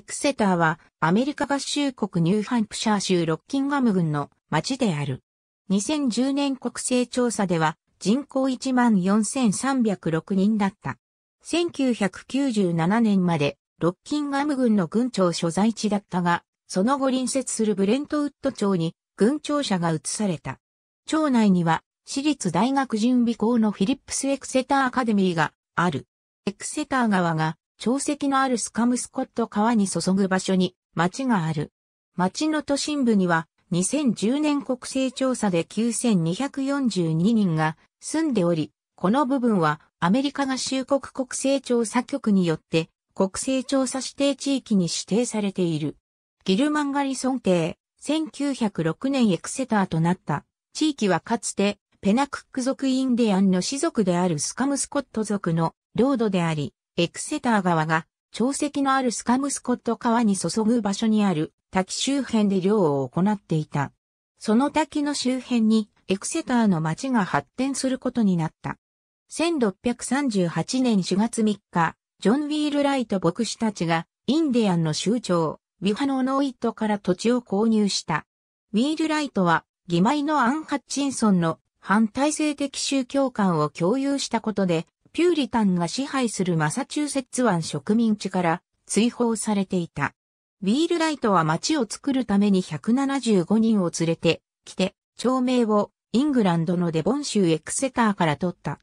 エクセターはアメリカ合衆国ニューハンプシャー州ロッキンガム郡の町である。2010年国勢調査では人口14,306人だった。1997年までロッキンガム郡の郡庁所在地だったが、その後隣接するブレントウッド町に郡庁舎が移された。町内には私立大学準備校のフィリップスエクセターアカデミーがある。エクセター側が潮汐のあるスカムスコット川に注ぐ場所に町がある。町の都心部には2010年国勢調査で9242人が住んでおり、この部分はアメリカ合衆国国勢調査局によって国勢調査指定地域に指定されている。ギルマンガリソン邸、1906年エクセターとなった地域はかつてペナクック族インディアンの氏族であるスカムスコット族の領土であり、エクセター川が、潮汐のあるスカムスコット川に注ぐ場所にある滝周辺で漁を行っていた。その滝の周辺にエクセターの町が発展することになった。1638年4月3日、ジョン・ウィール・ライト牧師たちがインディアンの州長、ウィハノノーイットから土地を購入した。ウィール・ライトは、義妹のアン・ハッチンソンの反体制的宗教観を共有したことで、ピューリタンが支配するマサチューセッツ湾植民地から追放されていた。ウィールライトは町を作るために175人を連れて来て、町名をイングランドのデボン州エクセターから取った。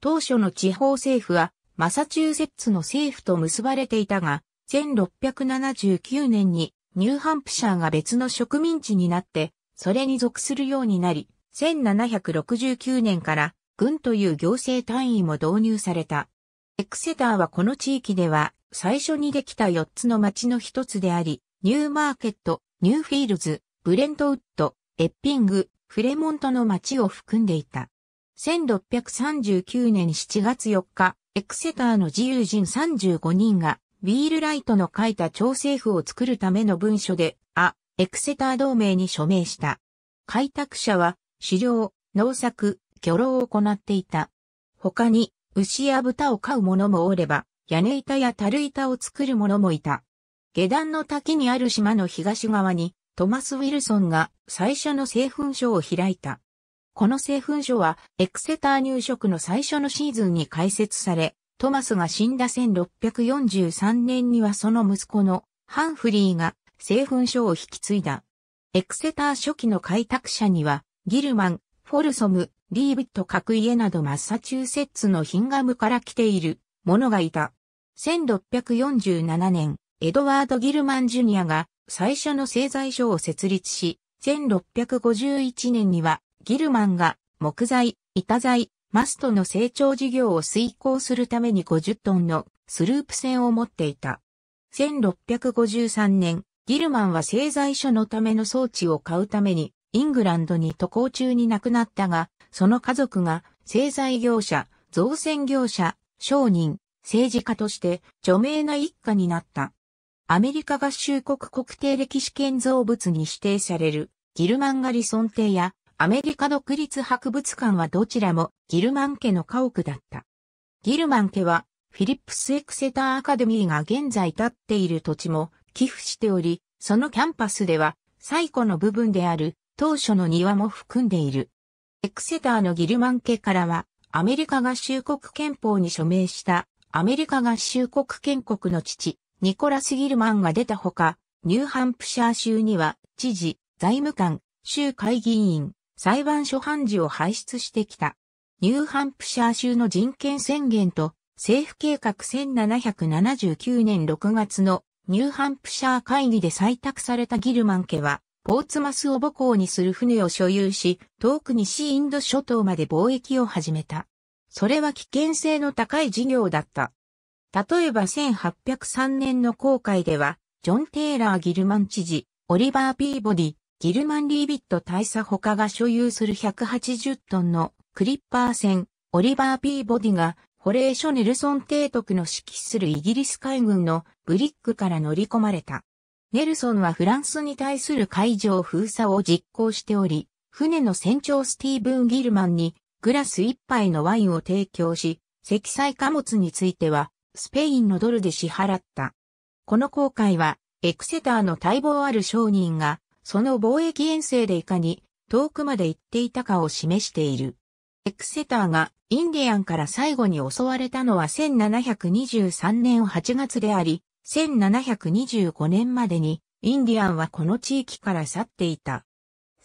当初の地方政府はマサチューセッツの政府と結ばれていたが、1679年にニューハンプシャーが別の植民地になって、それに属するようになり、1769年から軍という行政単位も導入された。エクセターはこの地域では最初にできた4つの町の一つであり、ニューマーケット、ニューフィールズ、ブレントウッド、エッピング、フレモントの町を含んでいた。1639年7月4日、エクセターの自由人35人が、ウィールライトの書いた調整符を作るための文書で、あ、エクセター同盟に署名した。開拓者は、狩猟、農作、漁労を行っていた。他に、牛や豚を飼う者もおれば、屋根板や樽板を作る者もいた。下段の滝にある島の東側に、トマス・ウィルソンが最初の製粉所を開いた。この製粉所は、エクセター入植の最初のシーズンに開設され、トマスが死んだ1643年にはその息子のハンフリーが製粉所を引き継いだ。エクセター初期の開拓者には、ギルマン、フォルソム、リーブと書く家などマッサチューセッツのヒンガムから来ている者がいた。1647年、エドワード・ギルマン・ジュニアが最初の製材所を設立し、1651年にはギルマンが木材、板材、マストの成長事業を遂行するために50トンのスループ船を持っていた。1653年、ギルマンは製材所のための装置を買うためにイングランドに渡航中に亡くなったが、その家族が、製材業者、造船業者、商人、政治家として著名な一家になった。アメリカ合衆国国定歴史建造物に指定されるギルマンガリソン邸やアメリカ独立博物館はどちらもギルマン家の家屋だった。ギルマン家はフィリップス・エクセター・アカデミーが現在建っている土地も寄付しており、そのキャンパスでは最古の部分である当初の庭も含んでいる。エクセターのギルマン家からは、アメリカ合衆国憲法に署名したアメリカ合衆国建国の父、ニコラス・ギルマンが出たほか、ニューハンプシャー州には、知事、財務官、州会議員、裁判所判事を輩出してきた。ニューハンプシャー州の人権宣言と政府計画1779年6月のニューハンプシャー会議で採択されたギルマン家はポーツマスを母港にする船を所有し、遠く西インド諸島まで貿易を始めた。それは危険性の高い事業だった。例えば1803年の航海では、ジョン・テイラー・ギルマン知事、オリバー・ピーボディ、ギルマン・リービット大佐他が所有する180トンのクリッパー船、オリバー・ピーボディが、ホレーショ・ネルソン提督の指揮するイギリス海軍のブリックから乗り込まれた。ネルソンはフランスに対する海上封鎖を実行しており、船の船長スティーブン・ギルマンにグラス一杯のワインを提供し、積載貨物についてはスペインのドルで支払った。この航海はエクセターの待望ある商人がその貿易遠征でいかに遠くまで行っていたかを示している。エクセターがインディアンから最後に襲われたのは1723年8月であり、1725年までにインディアンはこの地域から去っていた。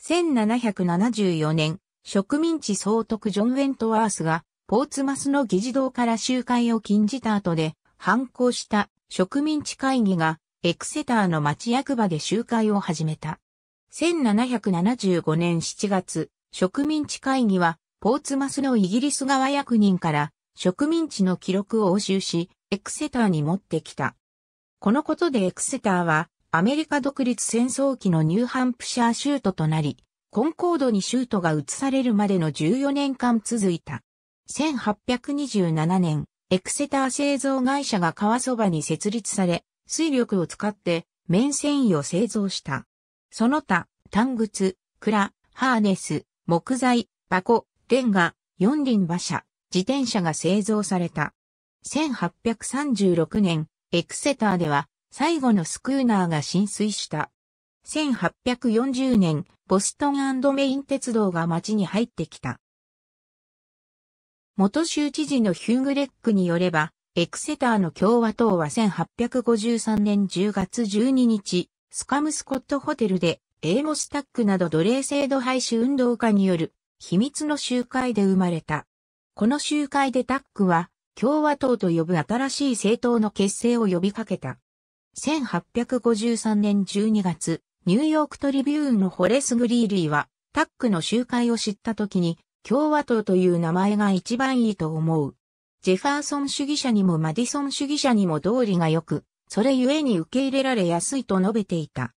1774年、植民地総督ジョン・ウェントワースがポーツマスの議事堂から集会を禁じた後で反抗した植民地会議がエクセターの町役場で集会を始めた。1775年7月、植民地会議はポーツマスのイギリス側役人から植民地の記録を押収し、エクセターに持ってきた。このことでエクセターは、アメリカ独立戦争期のニューハンプシャー州都となり、コンコードに州都が移されるまでの14年間続いた。1827年、エクセター製造会社が川そばに設立され、水力を使って綿繊維を製造した。その他、単靴、蔵、ハーネス、木材、箱、レンガ、四輪馬車、自転車が製造された。1836年、エクセターでは最後のスクーナーが浸水した。1840年、ボストンメイン鉄道が街に入ってきた。元州知事のヒューグレックによれば、エクセターの共和党は1853年10月12日、スカムスコットホテルで、エーモスタックなど奴隷制度廃止運動家による秘密の集会で生まれた。この集会でタックは共和党と呼ぶ新しい政党の結成を呼びかけた。1853年12月、ニューヨークトリビューンのホレス・グリーリーは、タックの集会を知った時に、共和党という名前が一番いいと思う。ジェファーソン主義者にもマディソン主義者にも道理が良く、それゆえに受け入れられやすいと述べていた。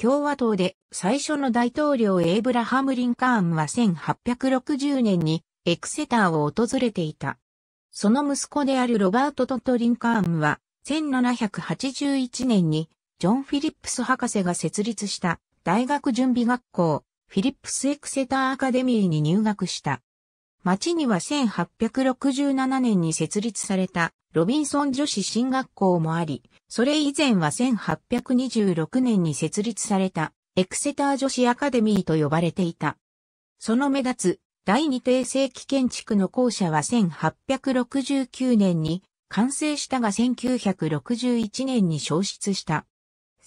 共和党で最初の大統領エイブラハム・リンカーンは1860年にエクセターを訪れていた。その息子であるロバート・トト・リンカーンは、1781年に、ジョン・フィリップス博士が設立した大学準備学校、フィリップス・エクセター・アカデミーに入学した。町には1867年に設立されたロビンソン女子進学校もあり、それ以前は1826年に設立されたエクセター女子アカデミーと呼ばれていた。その目立つ第二帝世期建築の校舎は1869年に完成したが1961年に消失した。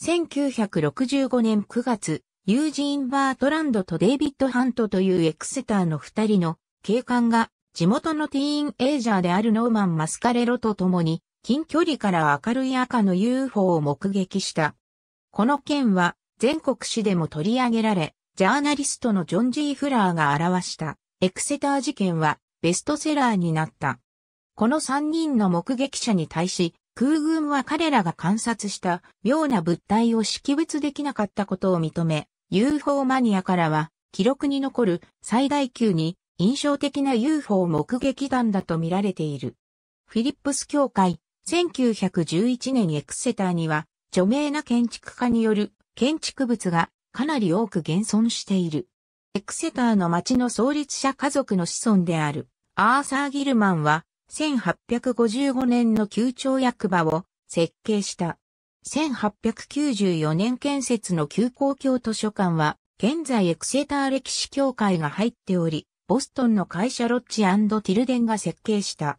1965年9月、ユージーン・バートランドとデイビッド・ハントというエクセターの二人の警官が地元のティーンエイジャーであるノーマン・マスカレロと共に近距離から明るい赤の UFO を目撃した。この件は全国紙でも取り上げられ、ジャーナリストのジョン・ジー・フラーが表したエクセター事件はベストセラーになった。この3人の目撃者に対し、空軍は彼らが観察した妙な物体を識別できなかったことを認め、UFO マニアからは記録に残る最大級に印象的な UFO 目撃団だと見られている。フィリップス協会、1911年エクセターには著名な建築家による建築物がかなり多く現存している。エクセターの町の創立者家族の子孫である、アーサー・ギルマンは、1855年の旧町役場を設計した。1894年建設の旧公共図書館は、現在エクセター歴史協会が入っており、ボストンの会社ロッチティルデンが設計した。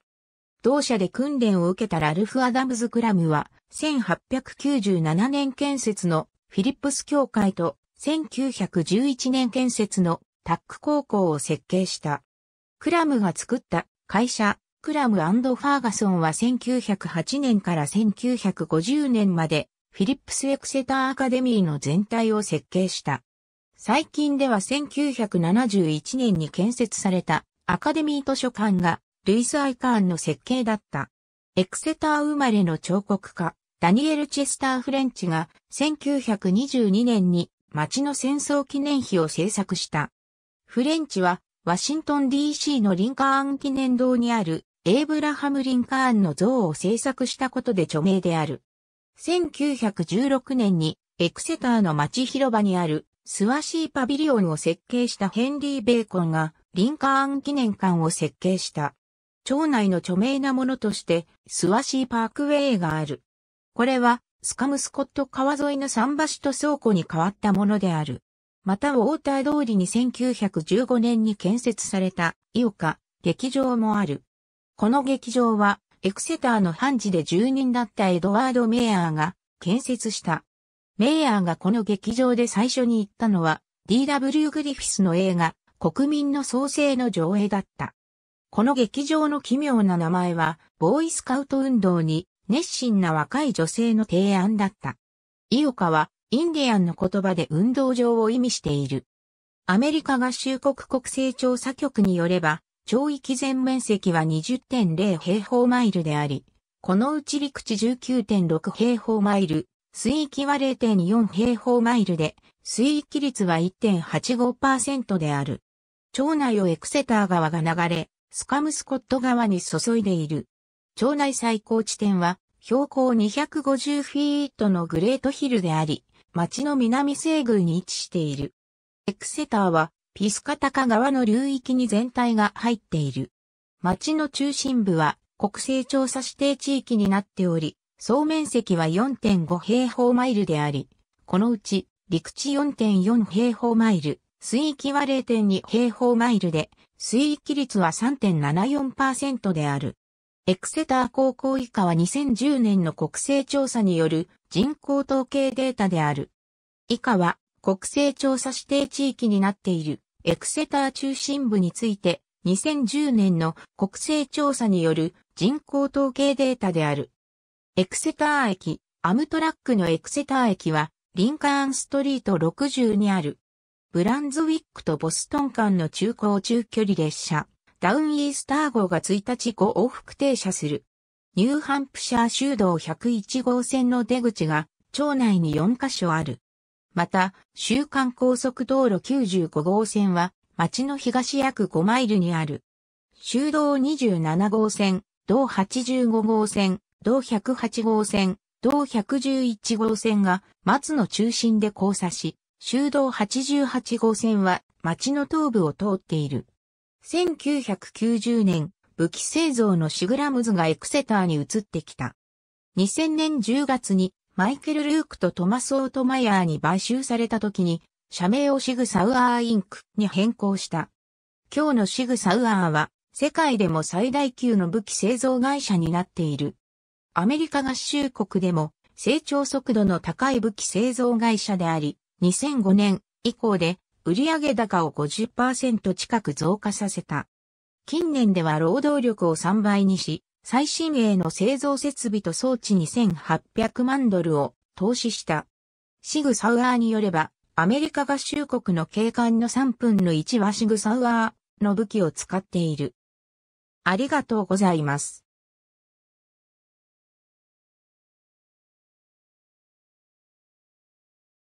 同社で訓練を受けたラルフ・アダムズ・クラムは、1897年建設のフィリップス協会と1911年建設のタック高校を設計した。クラムが作った会社、クラムファーガソンは1908年から1950年までフィリップス・エクセター・アカデミーの全体を設計した。最近では1971年に建設されたアカデミー図書館がルイス・アイカーンの設計だった。エクセター生まれの彫刻家、ダニエル・チェスター・フレンチが1922年に町の戦争記念碑を制作した。フレンチは、ワシントン DC のリンカーン記念堂にある、エイブラハム・リンカーンの像を制作したことで著名である。1916年に、エクセターの町広場にある、スワシーパビリオンを設計したヘンリー・ベーコンが、リンカーン記念館を設計した。町内の著名なものとして、スワシーパークウェイがある。これは、スカムスコット川沿いの桟橋と倉庫に変わったものである。またウォーター通りに1915年に建設された、オカ、劇場もある。この劇場は、エクセターの判事で住人だったエドワード・メイヤーが建設した。メイヤーがこの劇場で最初に行ったのは、D.W. グリフィスの映画、国民の創生の上映だった。この劇場の奇妙な名前は、ボーイスカウト運動に熱心な若い女性の提案だった。井岡はインディアンの言葉で運動場を意味している。アメリカ合衆国国勢調査局によれば、町域全面積は20.0平方マイルであり、このうち陸地19.6平方マイル、水域は0.4平方マイルで、水域率は1.85%である。町内をエクセター川が流れ、スカムスコット川に注いでいる。町内最高地点は標高250フィートのグレートヒルであり、町の南西宮に位置している。エクセターはピスカタカ川の流域に全体が入っている。町の中心部は国勢調査指定地域になっており、総面積は4.5平方マイルであり、このうち陸地4.4平方マイル、水域は0.2平方マイルで、水域率は3.74%である。エクセター高校以下は2010年の国勢調査による人口統計データである。以下は国勢調査指定地域になっているエクセター中心部について2010年の国勢調査による人口統計データである。エクセター駅、アムトラックのエクセター駅はリンカーンストリート60にある。ブランズウィックとボストン間の中高中距離列車。ダウンイースター号が1日後往復停車する。ニューハンプシャー州道101号線の出口が町内に4カ所ある。また、週間高速道路95号線は町の東約5マイルにある。州道27号線、道85号線、道108号線、道111号線が松の中心で交差し、州道88号線は町の東部を通っている。1990年、武器製造のシグラムズがエクセターに移ってきた。2000年10月にマイケル・ルークとトマス・オートマイヤーに買収された時に、社名をシグサウアーインクに変更した。今日のシグサウアーは、世界でも最大級の武器製造会社になっている。アメリカ合衆国でも成長速度の高い武器製造会社であり、2005年以降で売上高を50%近く増加させた。近年では労働力を3倍にし、最新鋭の製造設備と装置2800万ドルを投資した。シグ・サウアーによれば、アメリカ合衆国の警官の3分の1はシグ・サウアーの武器を使っている。ありがとうございます。